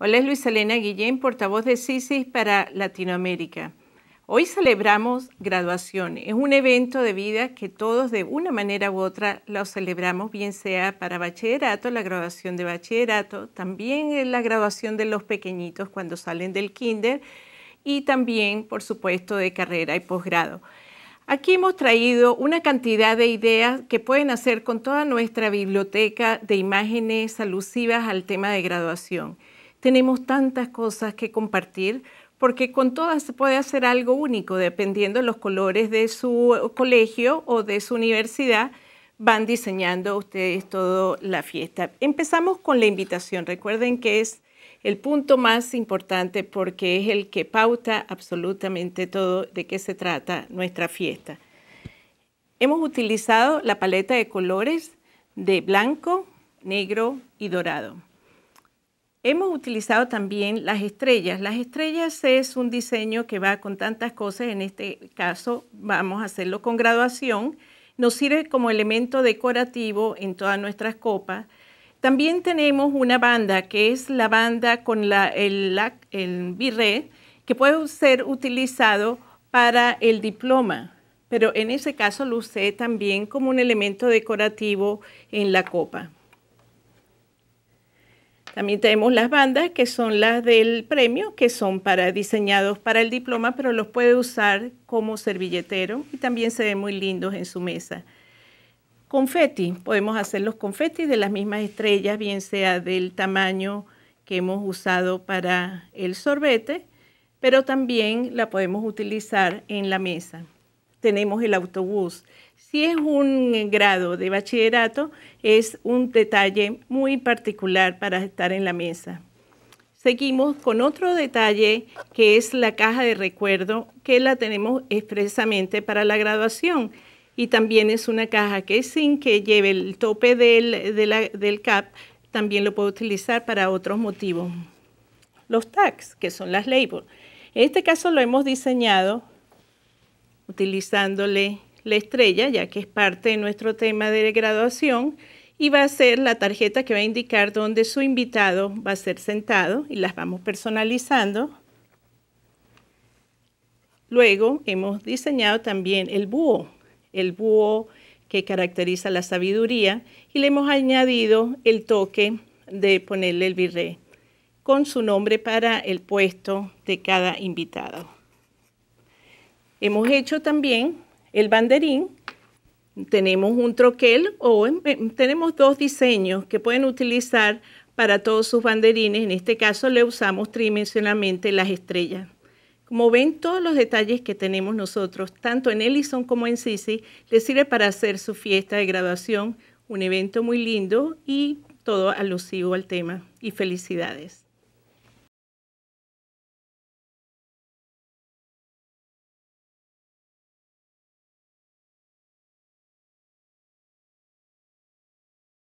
Hola, es Luis Elena Guillén, portavoz de CISIS para Latinoamérica. Hoy celebramos graduación. Es un evento de vida que todos de una manera u otra lo celebramos, bien sea para bachillerato, la graduación de bachillerato, también la graduación de los pequeñitos cuando salen del kinder y también, por supuesto, de carrera y posgrado. Aquí hemos traído una cantidad de ideas que pueden hacer con toda nuestra biblioteca de imágenes alusivas al tema de graduación tenemos tantas cosas que compartir porque con todas se puede hacer algo único, dependiendo de los colores de su colegio o de su universidad, van diseñando ustedes toda la fiesta. Empezamos con la invitación, recuerden que es el punto más importante porque es el que pauta absolutamente todo de qué se trata nuestra fiesta. Hemos utilizado la paleta de colores de blanco, negro y dorado. Hemos utilizado también las estrellas. Las estrellas es un diseño que va con tantas cosas, en este caso vamos a hacerlo con graduación. Nos sirve como elemento decorativo en todas nuestras copas. También tenemos una banda que es la banda con el, la, que puede ser utilizado para el diploma, pero en ese caso lo usé también como un elemento decorativo en la copa. También tenemos las bandas que son las del premio, que son para diseñados para el diploma, pero los puede usar como servilletero y también se ven muy lindos en su mesa. Confetti, podemos hacer los confetis de las mismas estrellas, bien sea del tamaño que hemos usado para el sorbete, pero también la podemos utilizar en la mesa tenemos el autobús. Si es un eh, grado de bachillerato, es un detalle muy particular para estar en la mesa. Seguimos con otro detalle que es la caja de recuerdo, que la tenemos expresamente para la graduación. Y también es una caja que sin que lleve el tope del, del CAP, también lo puede utilizar para otros motivos. Los tags, que son las labels. En este caso lo hemos diseñado utilizándole la estrella, ya que es parte de nuestro tema de graduación, y va a ser la tarjeta que va a indicar dónde su invitado va a ser sentado y las vamos personalizando. Luego hemos diseñado también el búho, el búho que caracteriza la sabiduría y le hemos añadido el toque de ponerle el virrey con su nombre para el puesto de cada invitado. Hemos hecho también el banderín, tenemos un troquel o em, em, tenemos dos diseños que pueden utilizar para todos sus banderines. En este caso le usamos tridimensionalmente las estrellas. Como ven, todos los detalles que tenemos nosotros, tanto en Ellison como en Sisi, les sirve para hacer su fiesta de graduación, un evento muy lindo y todo alusivo al tema. Y felicidades.